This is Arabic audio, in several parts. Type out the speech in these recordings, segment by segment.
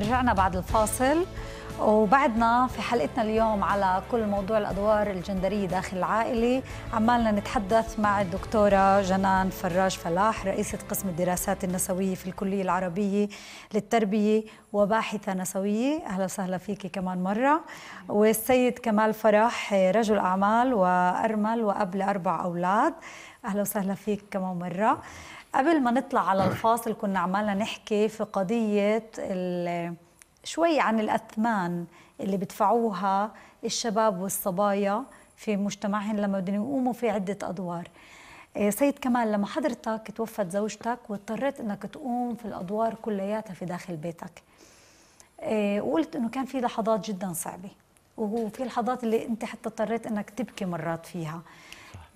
ورجعنا بعد الفاصل وبعدنا في حلقتنا اليوم على كل موضوع الادوار الجندريه داخل العائله عمالنا نتحدث مع الدكتوره جنان فراج فلاح رئيسه قسم الدراسات النسويه في الكليه العربيه للتربيه وباحثه نسويه اهلا وسهلا فيكي كمان مره والسيد كمال فرح رجل اعمال وارمل واب لاربع اولاد اهلا وسهلا فيك كمان مره قبل ما نطلع على الفاصل كنا عمالنا نحكي في قضية شوي عن الأثمان اللي بدفعوها الشباب والصبايا في مجتمعهم لما بدهم يقوموا في عدة أدوار إيه، سيد كمال لما حضرتك توفت زوجتك واضطريت انك تقوم في الادوار كلياتها في داخل بيتك إيه، وقلت انه كان في لحظات جدا صعبه وفي لحظات اللي انت حتى اضطريت انك تبكي مرات فيها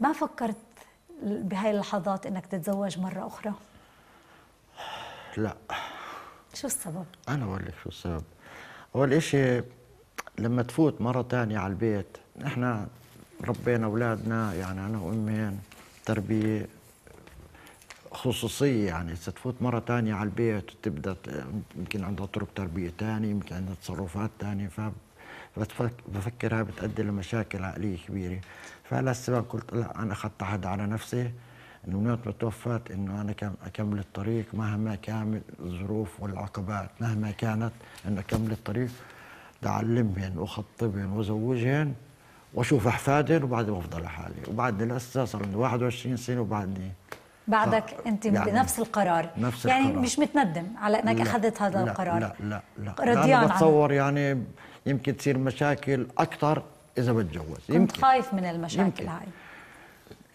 ما فكرت بهاي اللحظات انك تتزوج مره اخرى؟ لا شو السبب؟ انا اقول لك شو السبب اول شيء لما تفوت مره ثانيه على البيت احنا ربينا اولادنا يعني انا وامين تربيه خصوصية يعني إذا تفوت مرة تانية على البيت وتبدأ يمكن عندها طرق تربية تانية يمكن عندها تصرفات تانية بفكرها بتؤدي لمشاكل عقليه كبيره فهلا السبب قلت لا انا اخذت عهد على نفسي انه من ما توفت انه انا اكمل الطريق مهما كانت الظروف والعقبات مهما كانت انه اكمل الطريق تعلمهن وخطبهن وزوجهن واشوف احفادهن وبعدين بفضل حالي وبعد لسه صار عندي 21 سنه وبعدني بعدك ف... انت يعني بنفس القرار نفس يعني القرار. مش متندم على انك لا اخذت هذا لا القرار لا لا لا, لا. رضيان بتصور عنه. يعني يمكن تصير مشاكل اكثر اذا بتجوز كنت يمكن. خايف من المشاكل يمكن. هاي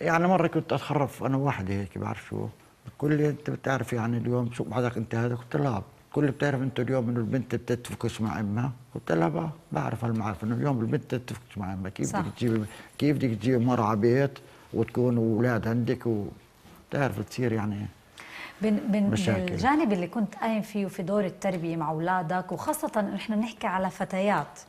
يعني مره كنت اتخرف انا وحدي هيك بعرف شو بتقول لي انت بتعرف يعني اليوم شو بعدك انت هذا قلت لها كل بتعرف انت اليوم انه البنت بتتفقش مع امها قلت لها بعرف هالمعرفه انه اليوم البنت بتتفقش مع امها كيف بدك تجيبي كيف بدك تجيبي مره على بيت وتكون اولاد عندك وتعرف تصير يعني بن مشاكل. الجانب اللي كنت قايم فيه في دور التربيه مع اولادك وخاصه نحن بنحكي على فتيات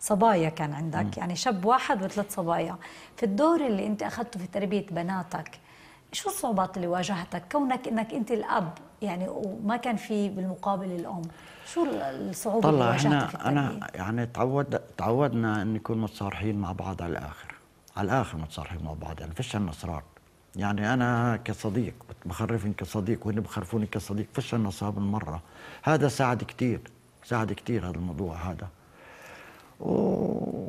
صبايا كان عندك م. يعني شاب واحد وثلاث صبايا في الدور اللي انت اخذته في تربيه بناتك شو الصعوبات اللي واجهتك كونك انك انت الاب يعني وما كان في بالمقابل الام شو الصعوبه اللي واجهتك في انا يعني تعود تعودنا ان نكون متصارحين مع بعض على الاخر على الاخر متصارحين مع بعض يعني فيش عندنا يعني انا كصديق بخرفني كصديق وهن بخرفوني كصديق فشلنا صاب المرة هذا ساعد كثير ساعد كثير هذا الموضوع هذا و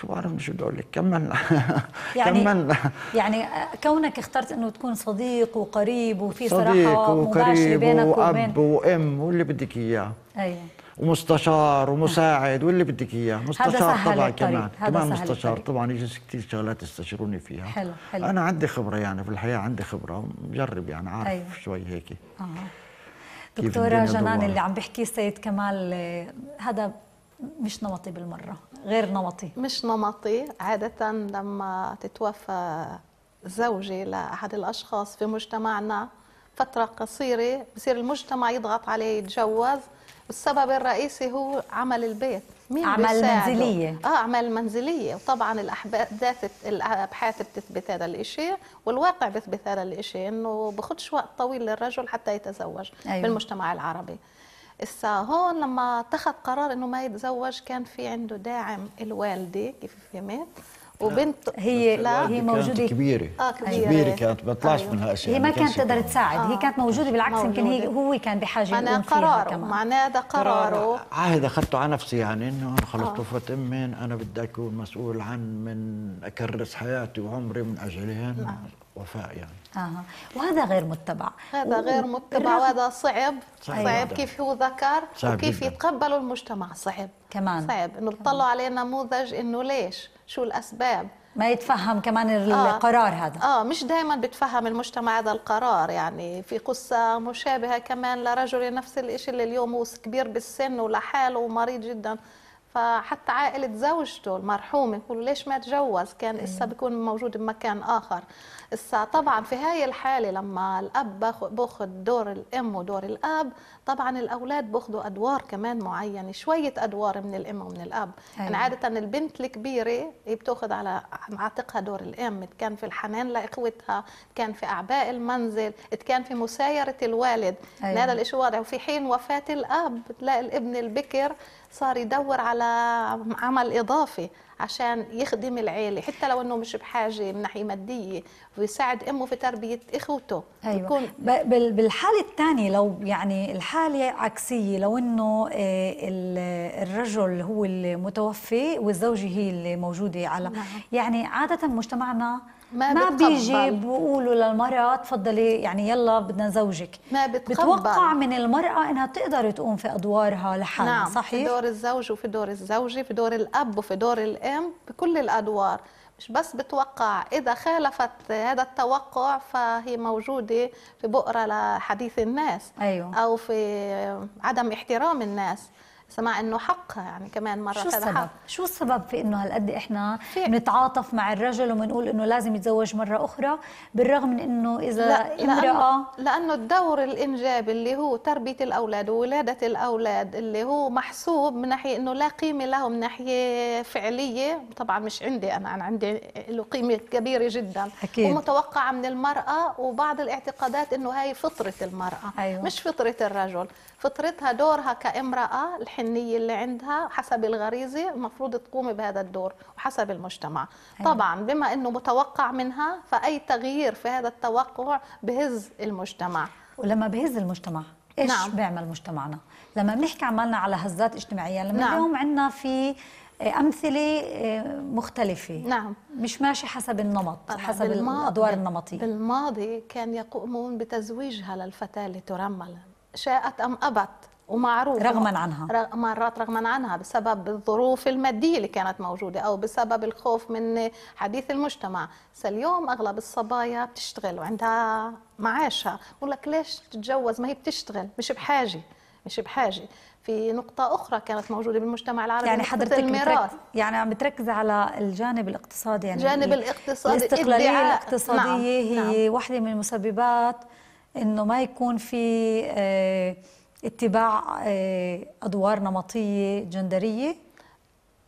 شو بعرف شو بدي اقول لك كملنا يعني كملنا يعني كونك اخترت انه تكون صديق وقريب وفي صراحه مباشره بينك وبين واب وام واللي بدك اياه ايوه ومستشار ومساعد واللي بدك اياه مستشار طبعا كمان كمان مستشار الطريق. طبعا يجلس كثير شغلات يستشيروني فيها حلو حلو انا عندي خبره يعني في الحياه عندي خبره مجرب يعني عارف أيوه. شوي هيك آه. دكتوره جنان اللي عم بحكيه السيد كمال آه، هذا مش نمطي بالمره غير نمطي مش نمطي عاده لما تتوفى زوجي لاحد الاشخاص في مجتمعنا فتره قصيره بصير المجتمع يضغط عليه يتجوز السبب الرئيسي هو عمل البيت مين أعمال منزلية اه أعمال منزلية وطبعا الأحداث الأبحاث بتثبت هذا الشيء والواقع بيثبت هذا الشيء إنه بخدش وقت طويل للرجل حتى يتزوج أيوة. بالمجتمع العربي هسا هون لما اتخذ قرار إنه ما يتزوج كان في عنده داعم الوالدة كيف فهمت وبنت آه. هي لا هي موجوده كبيره اه كبيره, كبيرة كانت ما بتطلعش منها اشياء هي ما كانت تقدر تساعد هي آه. كانت موجوده بالعكس يمكن هي هو كان بحاجه معناها قراره معناها هذا قراره عهد اخذته على نفسي يعني انه انا خلص طفت آه. امي انا بدي اكون مسؤول عن من اكرس حياتي وعمري من اجلهن نعم. وفاء يعني اها وهذا غير متبع هذا و... غير متبع وهذا صعب صعب, صعب كيف هو ذكر صعب وكيف يتقبلوا المجتمع صعب كمان صعب انه طلعوا عليه نموذج انه ليش شو الاسباب ما يتفهم كمان آه. القرار آه. هذا اه مش دائما بتفهم المجتمع هذا القرار يعني في قصه مشابهه كمان لرجل نفس الشيء اللي اليوم هو كبير بالسن ولحاله ومريض جدا فحتى عائلة زوجته المرحومة يقولوا ليش ما تجوز كان إسا بيكون موجود بمكان آخر إسا طبعا في هاي الحالة لما الأب بأخذ دور الأم ودور الأب طبعا الأولاد بأخذوا أدوار كمان معينة شوية أدوار من الأم ومن الأب يعني أيوة. عادة البنت الكبيرة بتأخذ على عاتقها دور الأم كان في الحنان لإخوتها كان في أعباء المنزل كان في مسايرة الوالد هذا أيوة. الإشي واضح وفي حين وفاة الأب تلاقي الابن البكر صار يدور على عمل إضافي عشان يخدم العيلة حتى لو أنه مش بحاجة من ناحية مادية ويساعد أمه في تربية إخوته أيوة. يكون بالحالة الثانية لو يعني الحالة عكسية لو أنه آه، الرجل هو المتوفي والزوجة هي اللي موجودة على نعم. يعني عادة مجتمعنا ما, ما بيجي بيقولوا للمرأة تفضلي يعني يلا بدنا نزوجك ما بتقبل. بتوقع من المرأة انها تقدر تقوم في ادوارها لحالها نعم صحيح؟ في دور الزوج وفي دور الزوجة في دور الاب وفي دور الام بكل الادوار مش بس بتوقع إذا خالفت هذا التوقع فهي موجودة في بؤرة لحديث الناس أيوه. أو في عدم احترام الناس سمع انه حق يعني كمان مره شو السبب؟ حق. شو السبب في انه هالقد احنا بنتعاطف مع الرجل وبنقول انه لازم يتزوج مره اخرى بالرغم من انه اذا لا امراه لأنه, لانه الدور الانجابي اللي هو تربيه الاولاد وولاده الاولاد اللي هو محسوب من ناحيه انه لا قيمه له من ناحيه فعليه طبعا مش عندي انا انا عندي له قيمه كبيره جدا أكيد. ومتوقعه من المراه وبعض الاعتقادات انه هاي فطره المراه أيوة. مش فطره الرجل فطرتها دورها كامراه الحنيه اللي عندها حسب الغريزه المفروض تقوم بهذا الدور وحسب المجتمع أيوة. طبعا بما انه متوقع منها فاي تغيير في هذا التوقع بهز المجتمع ولما بهز المجتمع ايش نعم. بيعمل مجتمعنا لما بنحكي عملنا على هزات اجتماعيه لما نعم. اليوم عندنا في آه، أمثلة آه، مختلفة نعم مش ماشي حسب النمط حسب الأدوار النمطية بالماضي كان يقومون بتزويجها للفتاة لترمل شاءت أم أبت ومعروف رغما عنها مرات رغما عنها بسبب الظروف المادية اللي كانت موجودة أو بسبب الخوف من حديث المجتمع اليوم أغلب الصبايا بتشتغل وعندها معاشها بقول لك ليش تتجوز ما هي بتشتغل مش بحاجة مش بحاجة في نقطة أخرى كانت موجودة بالمجتمع العربي يعني حضرتك الميراث يعني عم بتركز على الجانب الاقتصادي يعني الجانب الاقتصادي الاستقلالية نعم، الاقتصادية نعم. هي نعم. واحدة من مسببات إنه ما يكون في آه اتباع آه، ادوار نمطيه جندريه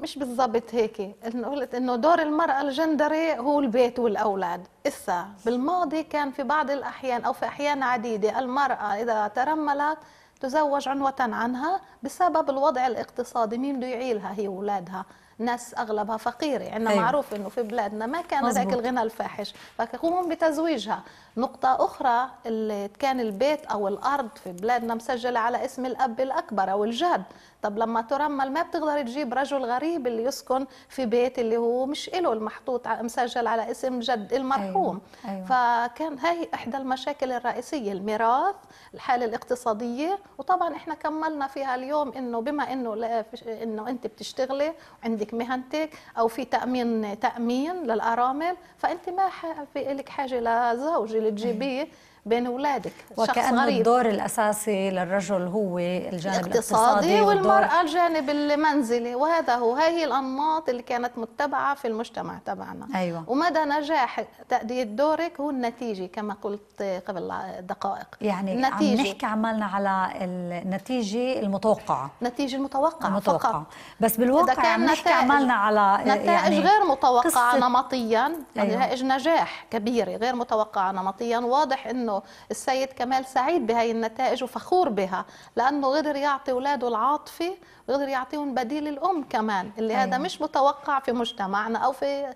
مش بالضبط هيك انه قلت انه دور المراه الجندري هو البيت والاولاد اسا بالماضي كان في بعض الاحيان او في احيان عديده المراه اذا ترملت تزوج عنوة عنها بسبب الوضع الاقتصادي مين بده يعيلها هي واولادها ناس اغلبها فقيره يعني عندنا أيوة. معروف انه في بلادنا ما كان ذاك الغنى الفاحش فيقومون بتزويجها نقطه اخرى اللي كان البيت او الارض في بلادنا مسجله على اسم الاب الاكبر او الجد طب لما ترمل ما بتقدر تجيب رجل غريب اللي يسكن في بيت اللي هو مش له المحطوط مسجل على اسم جد المرحوم أيوة. أيوة. فكان هاي احدى المشاكل الرئيسيه الميراث الحاله الاقتصاديه وطبعا احنا كملنا فيها اليوم انه بما انه انه انت بتشتغلي وعندك مهنتك او في تامين تامين للارامل فانت ما في لك حاجه لزوج اللي تجيبيه بين اولادك وكأن غريب. الدور الاساسي للرجل هو الجانب الاقتصادي, الاقتصادي والمراه الجانب المنزلي وهذا هو هي, هي الانماط اللي كانت متبعه في المجتمع تبعنا أيوة. ومدى نجاح تاديه دورك هو النتيجه كما قلت قبل دقائق يعني النتيجة. عم نحكي عمالنا على النتيجه المتوقعه النتيجه المتوقعه, المتوقعة. فقط بس بالواقع كان عم نحكي عمالنا على نتائج يعني غير متوقعه نمطيا يعني أيوة. نتائج نجاح كبيره غير متوقعه نمطيا واضح انه انه السيد كمال سعيد بهي النتائج وفخور بها لانه قدر يعطي اولاده العاطفه وقدر يعطيهم بديل الام كمان اللي هذا أيوة. مش متوقع في مجتمعنا او في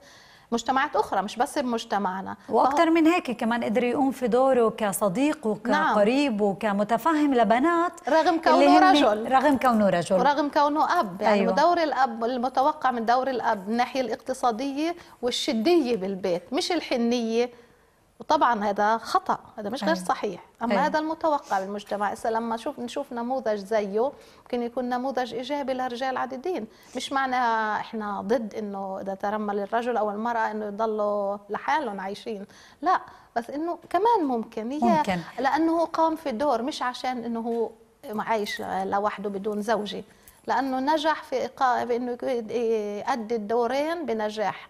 مجتمعات اخرى مش بس بمجتمعنا واكثر من هيك كمان قدر يقوم في دوره كصديق نعم. وكقريب نعم. وكمتفهم لبنات رغم كونه رجل رغم كونه رجل ورغم كونه اب يعني أيوة. دور الاب المتوقع من دور الاب من الناحيه الاقتصاديه والشديه بالبيت مش الحنيه وطبعا هذا خطا هذا مش غير إيه. صحيح اما أيه. هذا المتوقع بالمجتمع هسه لما شوف نشوف نموذج زيه ممكن يكون نموذج ايجابي لرجال عديدين مش معناها احنا ضد انه اذا ترمل الرجل او المراه انه يضلوا لحالهم عايشين لا بس انه كمان ممكن هي ممكن. لانه قام في الدور مش عشان انه هو عايش لوحده بدون زوجه لانه نجح في, في انه يؤدي الدورين بنجاح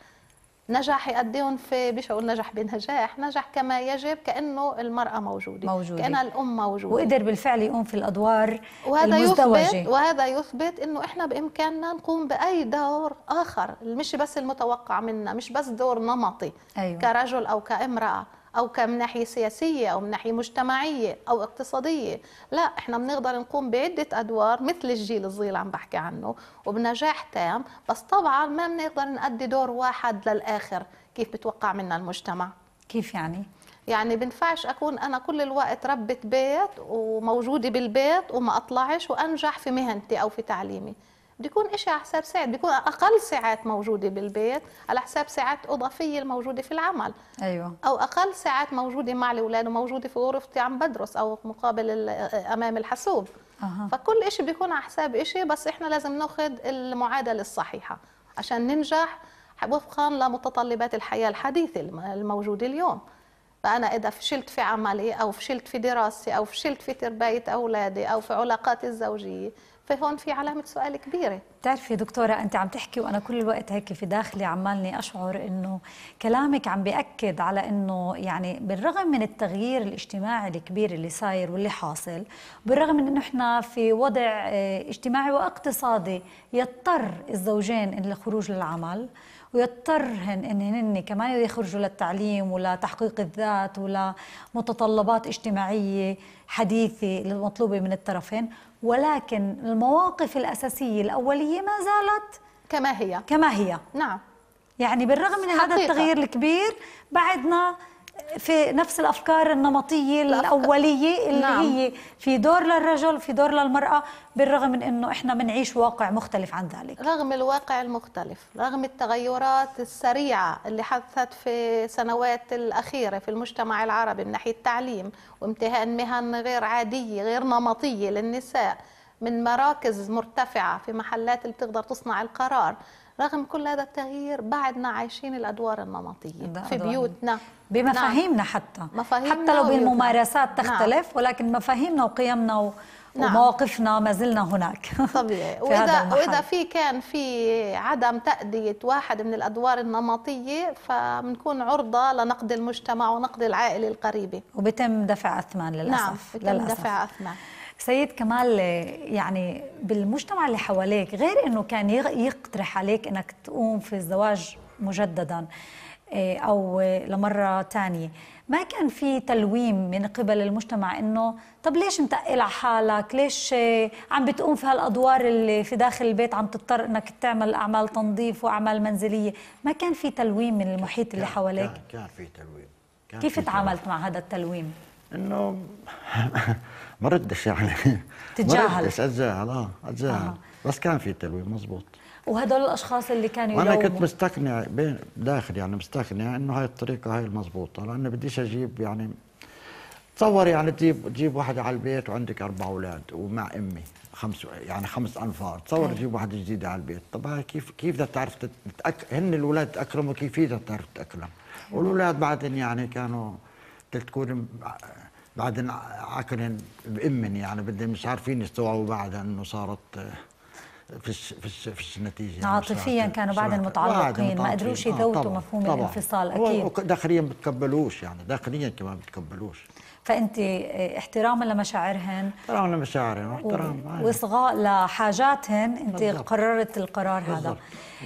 نجح يقدمهم في مش اقول نجح بنجاح نجح كما يجب كانه المراه موجوده موجوده كانها الام موجوده وقدر بالفعل يقوم في الادوار وهذا المزدوجه يثبت وهذا يثبت انه احنا بامكاننا نقوم باي دور اخر مش بس المتوقع منا مش بس دور نمطي أيوة. كرجل او كامراه او كمن ناحيه سياسيه او من ناحيه مجتمعيه او اقتصاديه لا احنا بنقدر نقوم بعده ادوار مثل الجيل الصغير عم بحكي عنه وبنجاح تام بس طبعا ما بنقدر نأدي دور واحد للاخر كيف بتوقع منا المجتمع كيف يعني يعني بنفعش اكون انا كل الوقت ربة بيت وموجوده بالبيت وما اطلعش وانجح في مهنتي او في تعليمي بده يكون شيء على حساب ساعات بيكون اقل ساعات موجوده بالبيت على حساب ساعات اضافيه الموجوده في العمل ايوه او اقل ساعات موجوده مع الاولاد وموجوده في غرفتي عم بدرس او مقابل امام الحاسوب أه. فكل شيء بيكون على حساب شيء بس احنا لازم ناخذ المعادله الصحيحه عشان ننجح وفقا لمتطلبات الحياه الحديثه الموجوده اليوم فأنا إذا فشلت في عملي أو فشلت في دراستي أو فشلت في تربية أولادي أو في علاقاتي الزوجية فهون في علامة سؤال كبيرة بتعرفي دكتورة أنت عم تحكي وأنا كل الوقت هيك في داخلي عمالني أشعر إنه كلامك عم بأكد على إنه يعني بالرغم من التغيير الاجتماعي الكبير اللي صاير واللي حاصل بالرغم من إنه إحنا في وضع آه، اجتماعي واقتصادي يضطر الزوجين للخروج للعمل ويضطرهن ان هن كمان يخرجوا للتعليم ولتحقيق الذات ولمتطلبات اجتماعيه حديثه المطلوبه من الطرفين ولكن المواقف الاساسيه الاوليه ما زالت كما هي كما هي نعم يعني بالرغم من حقيقة. هذا التغيير الكبير بعدنا في نفس الافكار النمطيه الاوليه اللي نعم. هي في دور للرجل في دور للمراه بالرغم من انه احنا بنعيش واقع مختلف عن ذلك رغم الواقع المختلف رغم التغيرات السريعه اللي حدثت في سنوات الاخيره في المجتمع العربي من ناحيه التعليم وامتهان مهن غير عاديه غير نمطيه للنساء من مراكز مرتفعه في محلات اللي بتقدر تصنع القرار رغم كل هذا التغيير بعدنا عايشين الادوار النمطيه في بيوتنا بمفاهيمنا نعم. حتى مفاهيمنا حتى لو بالممارسات نعم. تختلف نعم. ولكن مفاهيمنا وقيمنا و... نعم. ومواقفنا ما زلنا هناك طبيعي واذا واذا في كان في عدم تاديه واحد من الادوار النمطيه فبنكون عرضه لنقد المجتمع ونقد العائله القريبه وبتم دفع اثمان للاسف نعم بتم للأسف. دفع اثمان سيد كمال يعني بالمجتمع اللي حواليك غير انه كان يقترح عليك انك تقوم في الزواج مجددا آه، او لمره ثانيه ما كان في تلويم من قبل المجتمع انه طب ليش متقل على حالك ليش آه، عم بتقوم في هالادوار اللي في داخل البيت عم تضطر انك تعمل اعمال تنظيف واعمال منزليه ما كان في تلويم من المحيط اللي حواليك كان, كان في تلويم كان كيف تعاملت مع هذا التلويم انه ما ردش يعني تتجاهل اتجاهل اه اتجاهل آه. بس كان في تلوين مزبوط وهدول الاشخاص اللي كانوا يلوموا انا كنت مستقنع بين داخل يعني مستقنع انه هاي الطريقه هاي المضبوطه لانه بديش اجيب يعني تصور يعني تجيب تجيب واحد على البيت وعندك اربع اولاد ومع امي خمس يعني خمس انفار تصور إيه. تجيب واحده جديده على البيت طب كيف كيف بدها تعرف تتأك... هن الاولاد تاكلموا كيف بدها تعرف تتاكلم إيه. والأولاد بعدين يعني كانوا تكون بعدين عاكلين بأمن يعني بدي مش عارفين يستوعبوا بعد انه صارت فيش آه، فيش فيش نتيجه يعني عاطفيا كانوا بعد المتعلقين ما قدروش يذوتوا آه مفهوم طبعًا الانفصال اكيد داخليا بتقبلوش يعني داخليا كمان بتقبلوش فانت آه، احتراما لمشاعرهن احتراما لمشاعرهن واحترام واصغاء لحاجاتهن انت بالضبط. قررت القرار بالضبط. هذا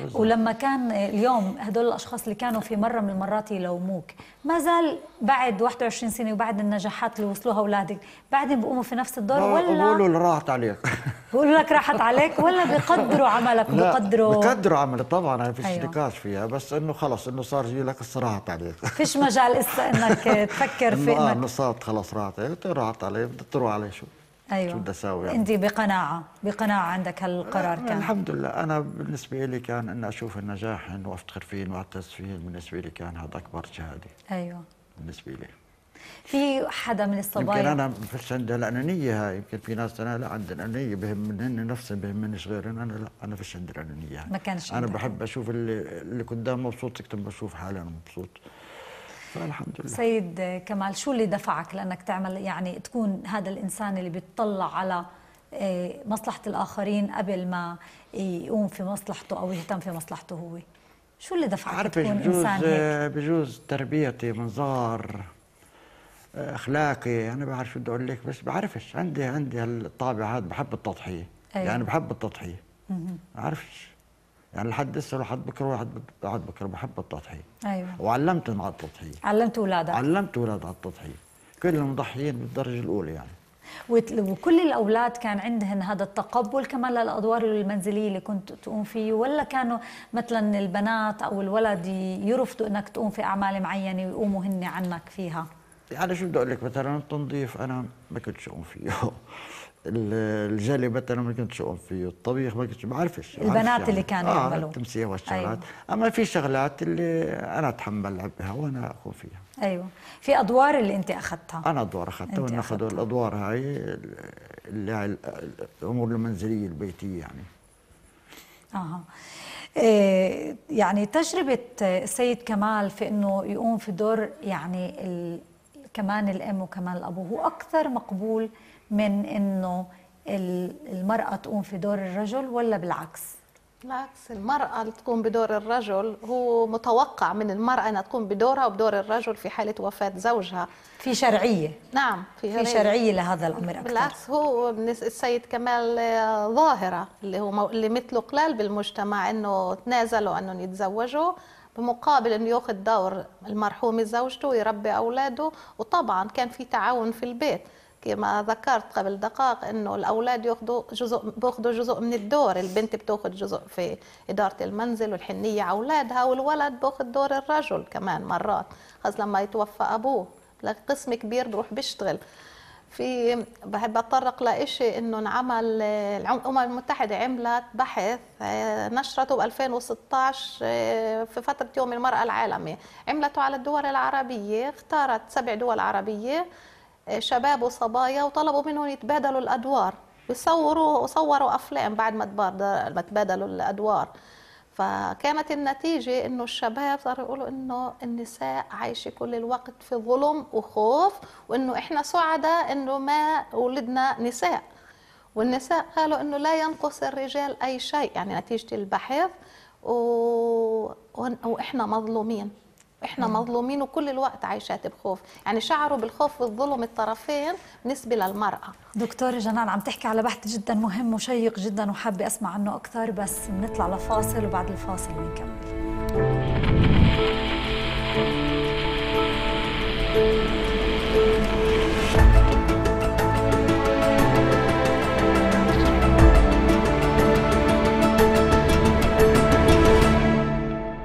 بالضبط. ولما كان آه، اليوم هدول الاشخاص اللي كانوا في مره من المرات يلوموك ما زال بعد 21 سنه وبعد النجاحات اللي وصلوها اولادك بعدين بقوموا في نفس الدور ولا بقولوا اللي راحت عليك بقولوا لك راحت عليك ولا بقدروا عملك لا بقدروا بقدروا عملك طبعا ما فيش أيوه. نقاش فيها بس انه خلص انه صار يجي لك الصراحه عليك فيش مجال اسا انك تفكر في آه، انه خلص راحت عليه طيب راحت عليه بدي تروح عليه شو ايوه شو بدي اسوي يعني. انت بقناعه بقناعه عندك هالقرار كان الحمد لله انا بالنسبه لي كان اني اشوف النجاح انه افتخر فيه واعتز فيه بالنسبه لي كان هذا اكبر شهاده ايوه بالنسبه لي في حدا من الصبايا يمكن انا ما فيش عندي الانانيه هاي يمكن في ناس انا لا عندي الانانيه بهمني نفسي بهمنش غيري انا لا انا فيش عندي الانانيه هاي ما كانش انا بحب اشوف اللي, اللي قدام مبسوط وقت ما بشوف حالي انا مبسوط فالحمد لله سيد كمال شو اللي دفعك لأنك تعمل يعني تكون هذا الإنسان اللي بيطلع على آه، مصلحة الآخرين قبل ما يقوم في مصلحته أو يهتم في مصلحته هو شو اللي دفعك عارف تكون بجوز إنسان هيك؟ آه، بجوز تربيتي منظار آه، أخلاقي أنا بعرف شو بدي أقول لك بس بعرفش عندي عندي هالطابع هذا بحب التضحية أيوة. يعني بحب التضحية ما بعرفش يعني لحد هسه لحد بكره واحد بعد بكره بحب التضحيه ايوه وعلمتهم على التضحيه علمت اولادك علمت اولاد على التضحيه كلهم مضحيين بالدرجه الاولى يعني وكل الاولاد كان عندهم هذا التقبل كمان للادوار المنزليه اللي كنت تقوم فيه ولا كانوا مثلا البنات او الولد يرفضوا انك تقوم في اعمال معينه ويقوموا هن عنك فيها يعني شو بدي اقول لك مثلا التنظيف انا ما كنتش اقوم فيه الجلي انا ما كنت شغل فيه الطبيخ ما كنت ما عرفش البنات يعني. اللي كانوا آه يعملوا التمسيه والشغلات أيوة. اما في شغلات اللي انا اتحمل بها وانا اخو فيها ايوه في ادوار اللي انت اخذتها انا ادوار اخذتها وناخذ الادوار هاي اللي الامور المنزليه البيتيه يعني اها إيه يعني تجربه السيد كمال في انه يقوم في دور يعني كمان الام وكمان الابو هو اكثر مقبول من انه المراه تقوم في دور الرجل ولا بالعكس؟ بالعكس المرأة اللي تقوم بدور الرجل هو متوقع من المرأة أنها تقوم بدورها وبدور الرجل في حالة وفاة زوجها في شرعية نعم في, في شرعية لهذا الأمر أكثر بالعكس هو السيد كمال آه، ظاهرة اللي هو اللي مثله قلال بالمجتمع أنه تنازلوا أنهم يتزوجوا بمقابل انه ياخذ دور المرحوم زوجته ويربي اولاده وطبعا كان في تعاون في البيت كما ذكرت قبل دقائق انه الاولاد ياخذوا جزء بياخذوا جزء من الدور البنت بتاخذ جزء في اداره المنزل والحنيه على اولادها والولد بياخذ دور الرجل كمان مرات خاصه لما يتوفى ابوه قسم كبير بروح بيشتغل في بحب اتطرق لشيء انه انعمل الامم المتحده عملت بحث آه، نشرته ب 2016 آه، في فتره يوم المراه العالمي عملته على الدول العربيه اختارت سبع دول عربيه شباب وصبايا وطلبوا منهم يتبادلوا الادوار وصوروا صوروا افلام بعد ما تبادلوا الادوار فكانت النتيجة إنه الشباب صاروا يقولوا إنه النساء عايشة كل الوقت في ظلم وخوف وإنه إحنا سعداء إنه ما ولدنا نساء والنساء قالوا إنه لا ينقص الرجال أي شيء يعني نتيجة البحث و... وإحنا مظلومين احنا مظلومين وكل الوقت عايشات بخوف يعني شعروا بالخوف والظلم الطرفين بالنسبه للمراه دكتوره جنان عم تحكي على بحث جدا مهم وشيق جدا وحابه اسمع عنه اكثر بس بنطلع لفاصل وبعد الفاصل بنكمل